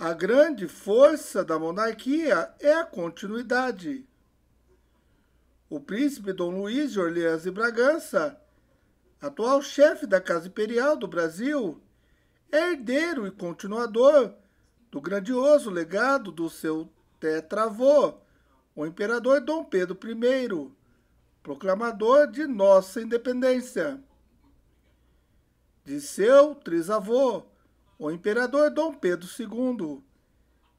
A grande força da monarquia é a continuidade. O príncipe Dom Luís de Orleans e Bragança, atual chefe da Casa Imperial do Brasil, é herdeiro e continuador do grandioso legado do seu tetravô, o imperador Dom Pedro I, proclamador de nossa independência. De seu trisavô, o imperador Dom Pedro II,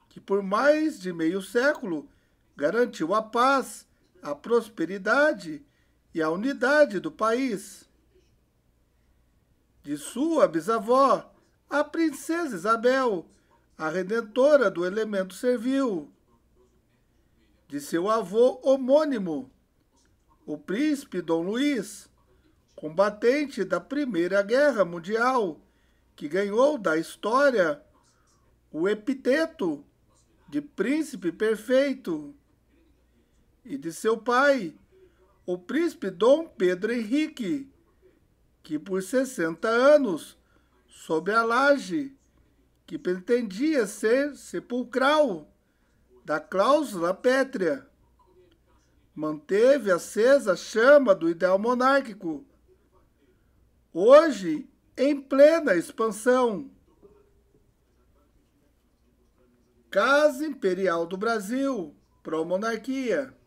que por mais de meio século garantiu a paz, a prosperidade e a unidade do país. De sua bisavó, a princesa Isabel, a redentora do elemento servil. De seu avô homônimo, o príncipe Dom Luís, combatente da Primeira Guerra Mundial que ganhou da história o epiteto de príncipe perfeito, e de seu pai, o príncipe Dom Pedro Henrique, que por 60 anos, sob a laje que pretendia ser sepulcral da cláusula pétrea, manteve acesa a chama do ideal monárquico. Hoje em plena expansão. Casa Imperial do Brasil, pró-monarquia.